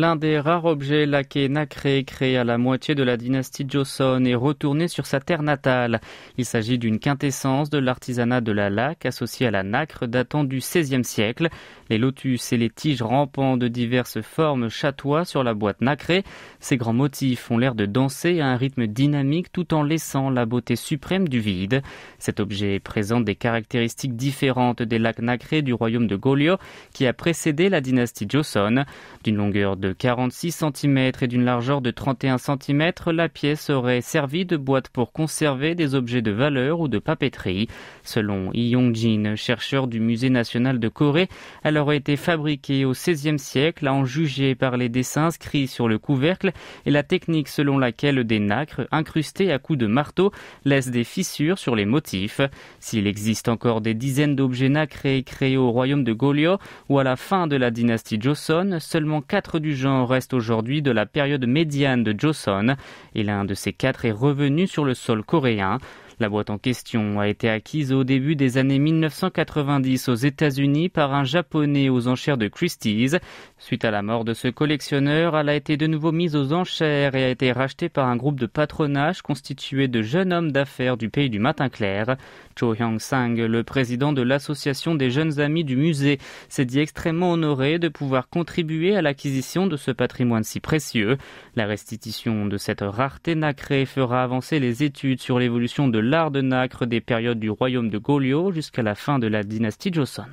L'un des rares objets laqués nacrés créés à la moitié de la dynastie Joseon est retourné sur sa terre natale. Il s'agit d'une quintessence de l'artisanat de la laque associée à la nacre datant du XVIe siècle. Les lotus et les tiges rampant de diverses formes chatois sur la boîte nacrée. Ces grands motifs ont l'air de danser à un rythme dynamique tout en laissant la beauté suprême du vide. Cet objet présente des caractéristiques différentes des lacs nacrés du royaume de Goryeo qui a précédé la dynastie Joseon. D'une longueur de de 46 cm et d'une largeur de 31 cm, la pièce aurait servi de boîte pour conserver des objets de valeur ou de papeterie. Selon Lee Yong-jin, chercheur du Musée national de Corée, elle aurait été fabriquée au XVIe siècle, à en juger par les dessins inscrits sur le couvercle et la technique selon laquelle des nacres incrustées à coups de marteau laissent des fissures sur les motifs. S'il existe encore des dizaines d'objets nacrés créés au royaume de Goryeo ou à la fin de la dynastie Joseon, seulement quatre du les reste aujourd'hui de la période médiane de Joseon et l'un de ces quatre est revenu sur le sol coréen. La boîte en question a été acquise au début des années 1990 aux États-Unis par un japonais aux enchères de Christie's. Suite à la mort de ce collectionneur, elle a été de nouveau mise aux enchères et a été rachetée par un groupe de patronage constitué de jeunes hommes d'affaires du pays du matin clair. Cho Hyang-sang, le président de l'association des jeunes amis du musée, s'est dit extrêmement honoré de pouvoir contribuer à l'acquisition de ce patrimoine si précieux. La restitution de cette rareté nacrée fera avancer les études sur l'évolution de l'art de nacre des périodes du royaume de Goryeo jusqu'à la fin de la dynastie Joseon.